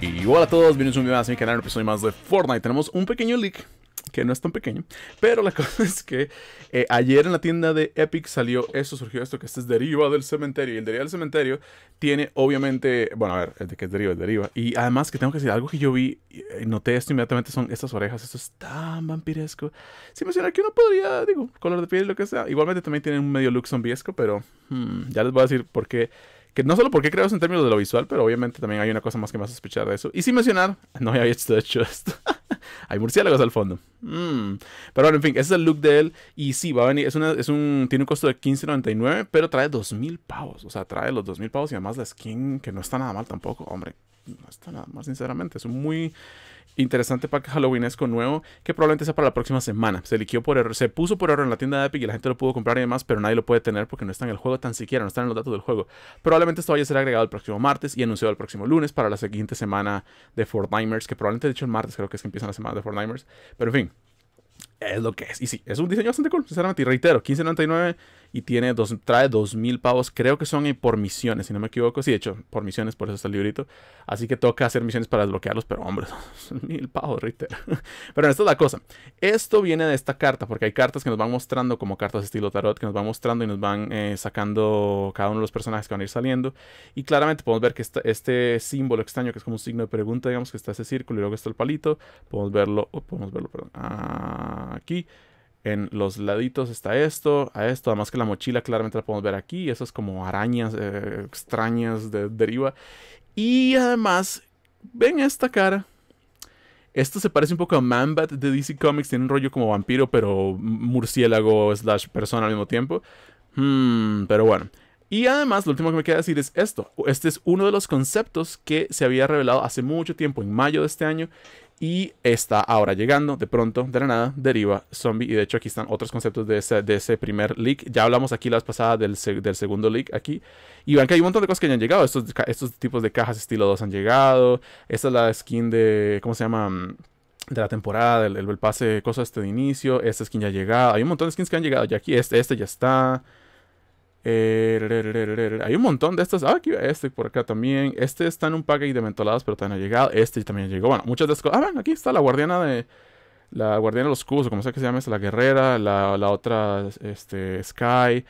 Y hola a todos, bienvenidos un día más a mi canal, un episodio más de Fortnite. Tenemos un pequeño leak, que no es tan pequeño, pero la cosa es que eh, ayer en la tienda de Epic salió esto, surgió esto, que este es Deriva del Cementerio. Y el Deriva del Cementerio tiene obviamente, bueno, a ver, el de que es Deriva, es Deriva. Y además que tengo que decir, algo que yo vi, eh, noté esto inmediatamente, son estas orejas, esto es tan vampiresco. Sin mencionar que uno podría, digo, color de piel, lo que sea. Igualmente también tienen un medio look zombiesco, pero hmm, ya les voy a decir por qué que no solo porque creo en términos de lo visual, pero obviamente también hay una cosa más que me a sospechar de eso. Y sin mencionar, no había hecho esto. hay murciélagos al fondo. Mm. Pero bueno, en fin, ese es el look de él. Y sí, va a venir, es, es un, tiene un costo de 15.99, pero trae 2.000 pavos. O sea, trae los 2.000 pavos y además la skin, que no está nada mal tampoco. Hombre, no está nada mal, sinceramente. Es un muy interesante pack halloweenesco nuevo que probablemente sea para la próxima semana. Se liquidó por error, se puso por error en la tienda de Epic y la gente lo pudo comprar y demás, pero nadie lo puede tener porque no está en el juego tan siquiera, no está en los datos del juego. Probablemente esto vaya a ser agregado el próximo martes y anunciado el próximo lunes para la siguiente semana de Fortnite, que probablemente de hecho el martes creo que es que empieza la semana de Fortnite. Pero en fin, es lo que es. Y sí, es un diseño bastante cool, sinceramente. Y reitero, 15.99 y tiene dos, trae 2.000 pavos. Creo que son eh, por misiones, si no me equivoco. Sí, de hecho, por misiones, por eso está el librito. Así que toca hacer misiones para desbloquearlos, pero hombre, son 1.000 pavos, reitero. Pero esta es la cosa. Esto viene de esta carta, porque hay cartas que nos van mostrando como cartas de estilo tarot, que nos van mostrando y nos van eh, sacando cada uno de los personajes que van a ir saliendo. Y claramente podemos ver que este símbolo extraño, que es como un signo de pregunta, digamos que está ese círculo y luego está el palito, podemos verlo, O podemos verlo, perdón. Ah, aquí. En los laditos está esto, a esto, además que la mochila claramente la podemos ver aquí, esas como arañas eh, extrañas de deriva. Y además, ven esta cara. Esto se parece un poco a Manbat de DC Comics, tiene un rollo como vampiro, pero murciélago slash persona al mismo tiempo. Hmm, pero bueno. Y además, lo último que me queda decir es esto. Este es uno de los conceptos que se había revelado hace mucho tiempo, en mayo de este año, y está ahora llegando, de pronto, de la nada, deriva zombie. Y de hecho aquí están otros conceptos de ese, primer leak. Ya hablamos aquí las pasadas del, del, segundo leak aquí. Y vean que hay un montón de cosas que ya han llegado. Estos, estos tipos de cajas estilo 2 han llegado. Esta es la skin de... ¿Cómo se llama? Mm, de la temporada, el, el pase, cosas este de inicio, esta skin ya ha llegado, hay un montón de skins que han llegado ya aquí, este, este ya está, eh, hay un montón de estas. Ah, aquí, este por acá también. Este está en un paquete de mentoladas, pero también ha llegado. Este también llegó. Bueno, muchas de estas cosas. Ah, ven, aquí está la guardiana de. La guardiana de los cubos, o como sea que se llama es la guerrera. La, otra, este, Sky.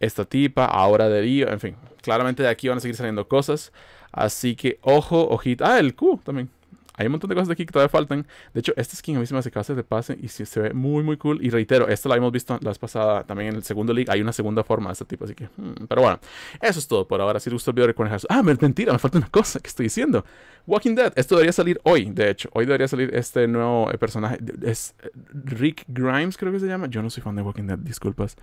Esta tipa, ahora de día En fin, claramente de aquí van a seguir saliendo cosas. Así que, ojo, ojita. Ah, el Q también. Hay un montón de cosas de aquí que todavía faltan. De hecho, esta skin a mí se me hace caso se pase y se, se ve muy, muy cool. Y reitero, esta la hemos visto la vez pasada también en el segundo league. Hay una segunda forma de este tipo, así que. Hmm, pero bueno, eso es todo por ahora. Si te gustó el video, recuerden Ah, mentira, me falta una cosa que estoy diciendo. Walking Dead, esto debería salir hoy, de hecho. Hoy debería salir este nuevo eh, personaje. Es eh, Rick Grimes, creo que se llama. Yo no soy fan de Walking Dead, disculpas.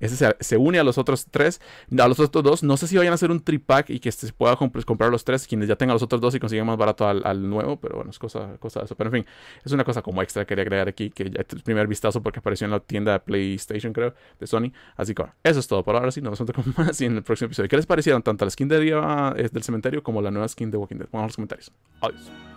Ese se, une a los otros tres, a los otros dos. No sé si vayan a hacer un tripack y que se pueda pues, comprar los tres, quienes ya tengan los otros dos y consiguen más barato al, nuevo, pero bueno, es cosa, cosa de eso. Pero en fin, es una cosa como extra que quería agregar aquí, que ya es el primer vistazo porque apareció en la tienda de PlayStation, creo, de Sony. Así que bueno, eso es todo por ahora. Sí, nos vemos en el próximo episodio. ¿Qué les parecieron tanto la skin de Día eh, del Cementerio como la nueva skin de Walking Dead? Pongan los comentarios. Adiós.